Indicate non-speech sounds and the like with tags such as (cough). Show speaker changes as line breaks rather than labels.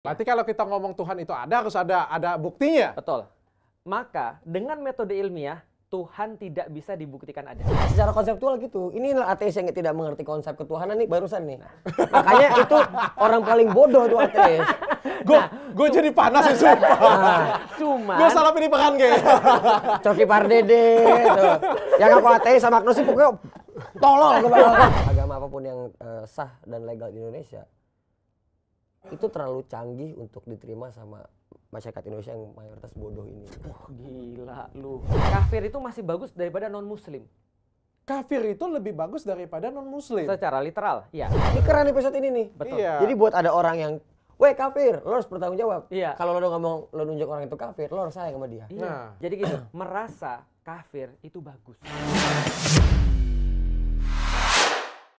Berarti kalau kita ngomong Tuhan itu ada harus ada ada buktinya. Betul. Maka dengan metode ilmiah Tuhan tidak bisa dibuktikan ada. Nah,
secara konseptual gitu. ini ateis yang tidak
mengerti konsep ketuhanan nih barusan nih. Nah.
Makanya itu orang paling bodoh tuh ateis. Gue nah, jadi panas ya sumpah. Nah,
cuma gue salah
pilih pekan kayak. (laughs) Coki Pardede gitu. Yang aku ateis sama Agnosi pokoknya tolol.
Agama apapun yang uh, sah dan legal di Indonesia itu terlalu canggih untuk diterima sama masyarakat Indonesia yang mayoritas bodoh ini.
Oh, gila lu. Kafir itu masih bagus daripada non muslim. Kafir itu lebih bagus daripada non muslim. Secara literal, iya. Ini
keren episode ini nih. Betul. Iya. Jadi buat ada orang yang
Weh kafir, lo harus bertanggung jawab. Iya. Kalau lo ngomong lo nunjuk orang itu kafir, lo harus sayang sama dia. Iya. Nah. Jadi gitu, merasa kafir itu bagus. (clears throat)